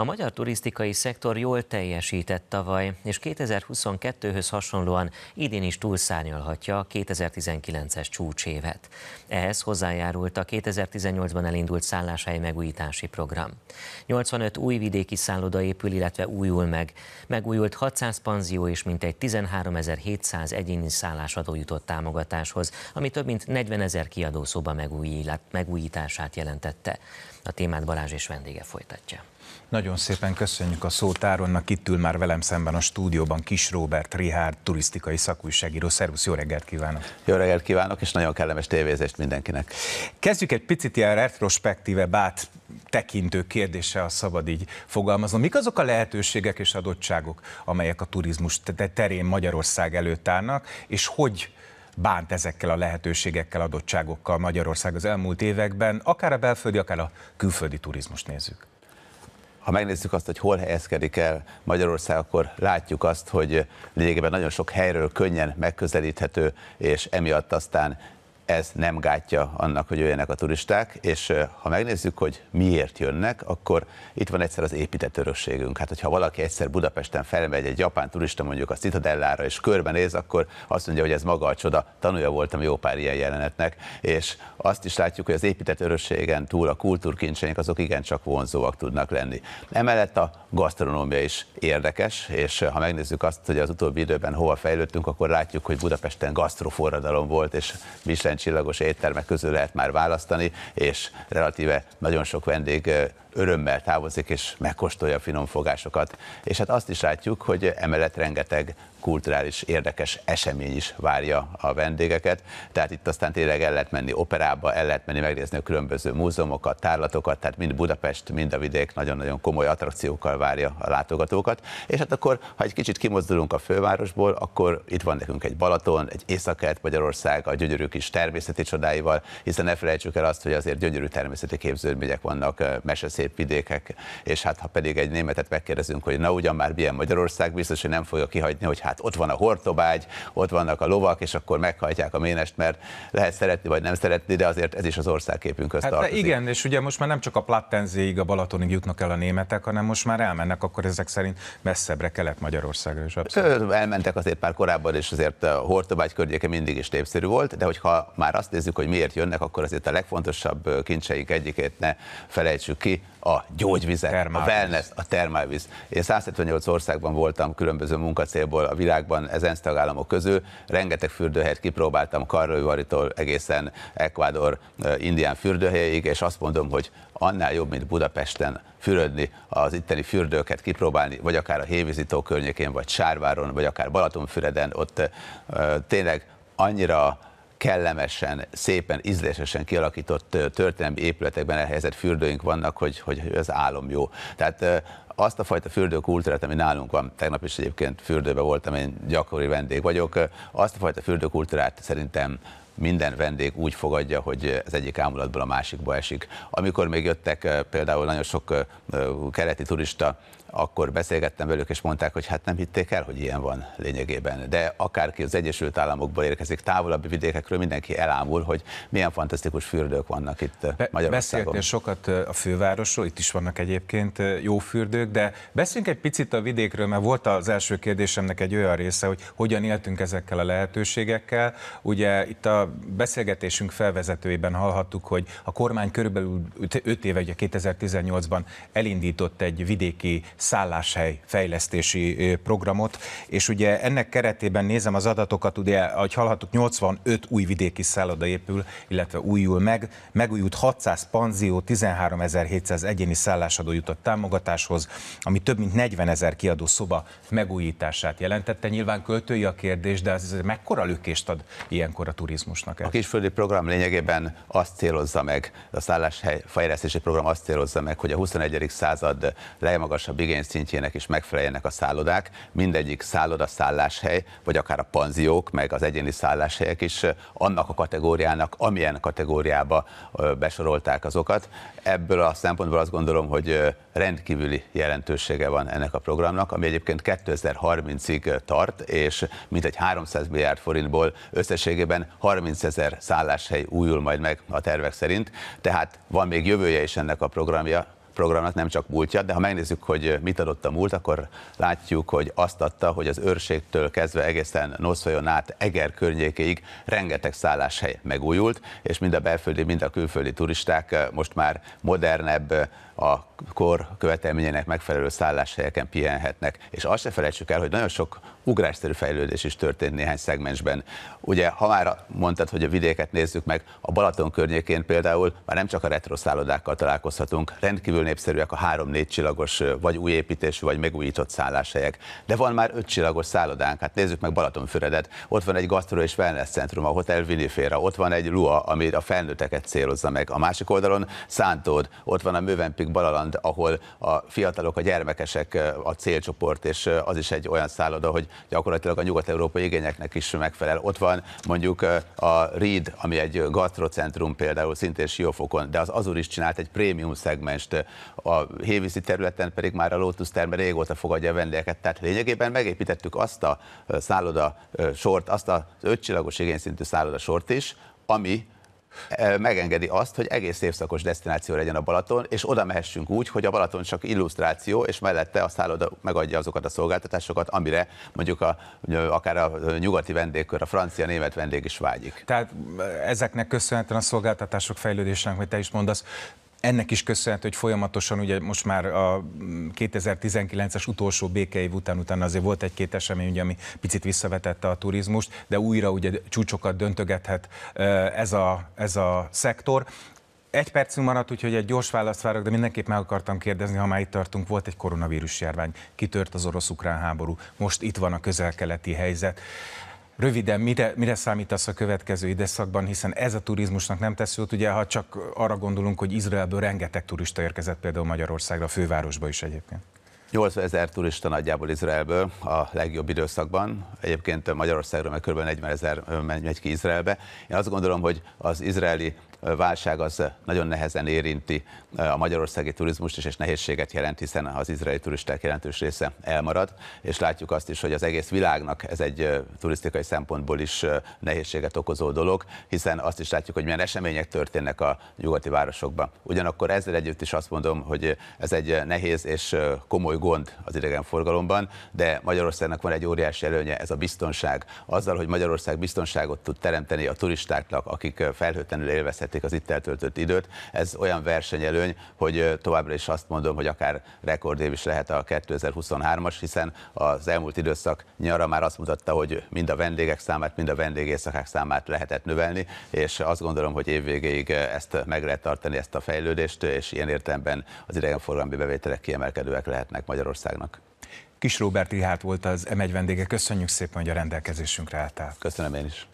A magyar turisztikai szektor jól teljesített tavaly, és 2022-höz hasonlóan idén is túlszárnyalhatja a 2019-es csúcsévet. Ehhez hozzájárult a 2018-ban elindult szálláshely megújítási program. 85 új vidéki szálloda épül, illetve újul meg. Megújult 600 panzió és mintegy 13.700 egyéni szállásadó jutott támogatáshoz, ami több mint 40 ezer kiadószoba megújítását jelentette. A témát Balázs és vendége folytatja. Nagyon szépen köszönjük a szót Áronnak, itt ül már velem szemben a stúdióban Kis Robert Rihárd, turisztikai szakújságíró. Szervusz, jó reggelt kívánok! Jó reggelt kívánok, és nagyon kellemes tévézést mindenkinek. Kezdjük egy picit ilyen retrospektíve, bát tekintő kérdése, a szabad így fogalmazom. Mik azok a lehetőségek és adottságok, amelyek a turizmus terén Magyarország előtt állnak, és hogy bánt ezekkel a lehetőségekkel, adottságokkal Magyarország az elmúlt években, akár a belföldi, akár a külföldi turizmust nézzük? ha megnézzük azt, hogy hol helyezkedik el Magyarország, akkor látjuk azt, hogy lényegében nagyon sok helyről könnyen megközelíthető, és emiatt aztán ez nem gátja annak, hogy jöjjenek a turisták, és ha megnézzük, hogy miért jönnek, akkor itt van egyszer az épített örökségünk. Hát, hogyha valaki egyszer Budapesten felmegy egy japán turista mondjuk a Citadellára, és körbenéz, akkor azt mondja, hogy ez maga a csoda. Tanulja voltam jó pár ilyen jelenetnek, és azt is látjuk, hogy az épített örökségen túl a kultúrkincseink azok igencsak vonzóak tudnak lenni. Emellett a gasztronómia is érdekes, és ha megnézzük azt, hogy az utóbbi időben hova fejlődtünk, akkor látjuk, hogy Budapesten gasztroforradalom volt, és Michelin csillagos éttermek közül lehet már választani, és relatíve nagyon sok vendég örömmel távozik és megkóstolja a finom fogásokat. És hát azt is látjuk, hogy emellett rengeteg kulturális érdekes esemény is várja a vendégeket. Tehát itt aztán tényleg el lehet menni operába, el lehet menni megnézni a különböző múzeumokat, tárlatokat, tehát mind Budapest, mind a vidék nagyon-nagyon komoly attrakciókkal várja a látogatókat. És hát akkor, ha egy kicsit kimozdulunk a fővárosból, akkor itt van nekünk egy Balaton, egy Északert Magyarország, a gyönyörű kis term, természeti csodáival, hiszen ne felejtsük el azt, hogy azért gyönyörű természeti képződmények vannak, meseszép vidékek, és hát ha pedig egy németet megkérdezünk, hogy na ugyan már milyen Magyarország, biztos, hogy nem fogja kihagyni, hogy hát ott van a hortobágy, ott vannak a lovak, és akkor meghajtják a ménest, mert lehet szeretni vagy nem szeretni, de azért ez is az országképünk hát tartozik. Igen, és ugye most már nem csak a Plattenzéig, a Balatonig jutnak el a németek, hanem most már elmennek akkor ezek szerint messzebbre Kelet-Magyarországra is. Abszolút. Elmentek azért már korábban, és azért a Hortobágy környéke mindig is népszerű volt, de hogyha már azt nézzük, hogy miért jönnek, akkor azért a legfontosabb kincseink egyikét ne felejtsük ki, a gyógyvizet, termálvíz. a wellness, a termálvíz. Én 178 országban voltam különböző munkacélból a világban, ez ENSZ tagállamok közül, rengeteg fürdőhelyet kipróbáltam, Karolivaritól egészen Ecuador, Indián fürdőhelyig, és azt mondom, hogy annál jobb, mint Budapesten fürödni, az itteni fürdőket kipróbálni, vagy akár a hévízító környékén, vagy Sárváron, vagy akár Balatonfüreden, ott ö, tényleg annyira kellemesen, szépen, ízlésesen kialakított történelmi épületekben elhelyezett fürdőink vannak, hogy, hogy az álom jó. Tehát azt a fajta fürdőkultúrát, ami nálunk van, tegnap is egyébként fürdőbe voltam, én gyakori vendég vagyok, azt a fajta fürdőkultúrát szerintem minden vendég úgy fogadja, hogy az egyik ámulatból a másikba esik. Amikor még jöttek eh, például nagyon sok eh, eh, keleti turista, akkor beszélgettem velük, és mondták, hogy hát nem hitték el, hogy ilyen van lényegében. De akárki az Egyesült Államokból érkezik, távolabbi vidékekről mindenki elámul, hogy milyen fantasztikus fürdők vannak itt Be- Magyarországon. Beszéltél sokat a fővárosról, itt is vannak egyébként jó fürdők, de beszéljünk egy picit a vidékről, mert volt az első kérdésemnek egy olyan része, hogy hogyan éltünk ezekkel a lehetőségekkel. Ugye itt a beszélgetésünk felvezetőjében hallhattuk, hogy a kormány körülbelül 5 éve, ugye 2018-ban elindított egy vidéki szálláshely fejlesztési programot, és ugye ennek keretében nézem az adatokat, ugye, ahogy hallhattuk, 85 új vidéki szálloda épül, illetve újul meg, megújult 600 panzió, 13.700 egyéni szállásadó jutott támogatáshoz, ami több mint 40 ezer kiadó szoba megújítását jelentette. Nyilván költői a kérdés, de ez mekkora lökést ad ilyenkor a turizmus? fontosnak Ez. A kisföldi program lényegében azt célozza meg, a szálláshelyfejlesztési program azt célozza meg, hogy a 21. század legmagasabb igényszintjének is megfeleljenek a szállodák. Mindegyik szálloda szálláshely, vagy akár a panziók, meg az egyéni szálláshelyek is eh, annak a kategóriának, amilyen kategóriába eh, besorolták azokat. Ebből a szempontból azt gondolom, hogy eh, rendkívüli jelentősége van ennek a programnak, ami egyébként 2030-ig tart, és mintegy 300 milliárd forintból összességében 30 30 ezer szálláshely újul majd meg a tervek szerint, tehát van még jövője is ennek a programja, programnak, nem csak múltja, de ha megnézzük, hogy mit adott a múlt, akkor látjuk, hogy azt adta, hogy az őrségtől kezdve egészen Noszfajon át Eger környékéig rengeteg szálláshely megújult, és mind a belföldi, mind a külföldi turisták eh, most már modernebb, eh, a kor követelményének megfelelő szálláshelyeken pihenhetnek. És azt se felejtsük el, hogy nagyon sok ugrásszerű fejlődés is történt néhány szegmensben. Ugye, ha már mondtad, hogy a vidéket nézzük meg, a Balaton környékén például már nem csak a retroszállodákkal találkozhatunk, rendkívül népszerűek a három-négy csillagos, vagy új építésű, vagy megújított szálláshelyek. De van már öt csillagos szállodánk, hát nézzük meg Balatonfüredet. Ott van egy gasztro és wellness centrum, a Hotel Vinifera, ott van egy lua, ami a felnőtteket célozza meg. A másik oldalon Szántód, ott van a Mövenpik másik Balaland, ahol a fiatalok, a gyermekesek a célcsoport, és az is egy olyan szálloda, hogy gyakorlatilag a nyugat-európai igényeknek is megfelel. Ott van mondjuk a Reed, ami egy gastrocentrum például, szintén Siófokon, de az Azur is csinált egy prémium szegmest, a hévízi területen pedig már a Lotus terme régóta fogadja a vendégeket, tehát lényegében megépítettük azt a szálloda sort, azt az ötcsillagos igényszintű szálloda sort is, ami megengedi azt, hogy egész évszakos destináció legyen a Balaton, és oda mehessünk úgy, hogy a Balaton csak illusztráció, és mellette a szálloda megadja azokat a szolgáltatásokat, amire mondjuk a, akár a nyugati vendégkör, a francia, német vendég is vágyik. Tehát ezeknek köszönhetően a szolgáltatások fejlődésének, amit te is mondasz, ennek is köszönhető, hogy folyamatosan, ugye most már a 2019-es mm, utolsó békeév után, utána azért volt egy-két esemény, ugye, ami picit visszavetette a turizmust, de újra ugye csúcsokat döntögethet ez a, ez a szektor. Egy percünk maradt, úgyhogy egy gyors választ várok, de mindenképp meg akartam kérdezni, ha már itt tartunk, volt egy koronavírus járvány, kitört az orosz-ukrán háború, most itt van a közel-keleti helyzet. Röviden, mire, mire számítasz a következő időszakban, hiszen ez a turizmusnak nem tesz jót, ugye ha csak arra gondolunk, hogy Izraelből rengeteg turista érkezett például Magyarországra, a fővárosba is egyébként. 80 ezer turista nagyjából Izraelből a legjobb időszakban. Egyébként Magyarországról meg kb. 40 ezer megy ki Izraelbe. Én azt gondolom, hogy az izraeli válság az nagyon nehezen érinti a magyarországi turizmust is, és nehézséget jelent, hiszen az izraeli turisták jelentős része elmarad, és látjuk azt is, hogy az egész világnak ez egy turisztikai szempontból is nehézséget okozó dolog, hiszen azt is látjuk, hogy milyen események történnek a nyugati városokban. Ugyanakkor ezzel együtt is azt mondom, hogy ez egy nehéz és komoly gond az idegenforgalomban, de Magyarországnak van egy óriási előnye, ez a biztonság. Azzal, hogy Magyarország biztonságot tud teremteni a turistáknak, akik felhőtlenül élvezhetik értékelték az itt eltöltött időt. Ez olyan versenyelőny, hogy továbbra is azt mondom, hogy akár rekordév is lehet a 2023-as, hiszen az elmúlt időszak nyara már azt mutatta, hogy mind a vendégek számát, mind a vendégészakák számát lehetett növelni, és azt gondolom, hogy évvégéig ezt meg lehet tartani, ezt a fejlődést, és ilyen értelemben az idegenforgalmi bevételek kiemelkedőek lehetnek Magyarországnak. Kis Róbert Rihát volt az M1 vendége. Köszönjük szépen, hogy a rendelkezésünkre álltál. Köszönöm én is.